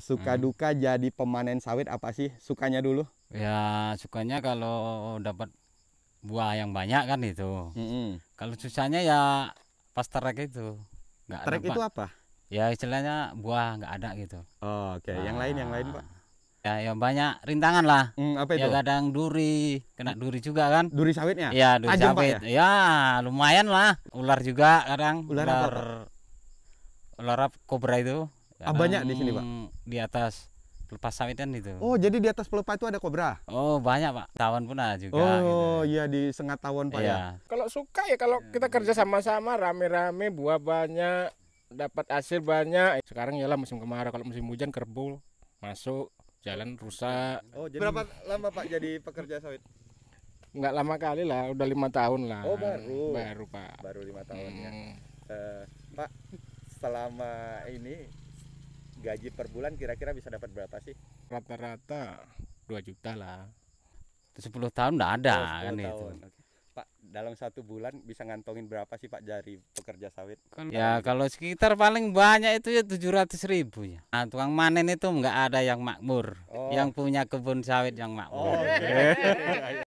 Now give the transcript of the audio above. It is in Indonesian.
suka hmm. duka jadi pemanen sawit apa sih sukanya dulu ya sukanya kalau dapat buah yang banyak kan itu hmm. kalau susahnya ya pas trek itu nggak terak itu apa ya istilahnya buah nggak ada gitu oh, oke okay. nah, yang lain yang lain pak ah, ya yang banyak rintangan lah hmm, apa ya, itu? ya kadang duri kena duri juga kan duri sawitnya ya duri sawit ya? ya lumayan lah ular juga kadang ular ular, apa, ular kobra itu kadang, ah, banyak di sini pak di atas pelepah sawit kan itu. Oh, jadi di atas pelepah itu ada kobra? Oh, banyak Pak. Tawon pun ada juga. Oh, gitu. iya di sengat tawon Pak ya? iya. ya. Kalau suka ya kalau kita kerja sama-sama rame-rame buah banyak, dapat hasil banyak. Eh, sekarang ya lah musim kemarau, kalau musim hujan kerbul masuk, jalan rusak. Oh, jadi... berapa lama Pak jadi pekerja sawit? Enggak lama kali lah, udah lima tahun lah. Oh, baru. Baru Pak. Baru lima tahun ya. hmm. ya. Uh, Pak, selama ini gaji per bulan kira-kira bisa dapat berapa sih? Rata-rata 2 juta lah. 10 tahun udah ada oh, kan tahun. itu. Pak, dalam satu bulan bisa ngantongin berapa sih Pak dari pekerja sawit? Kan ya kalau sekitar paling banyak itu ya 700 ribu ya. Nah, tukang manen itu nggak ada yang makmur, oh. yang punya kebun sawit yang makmur. Oh, okay. Iya, iya, iya,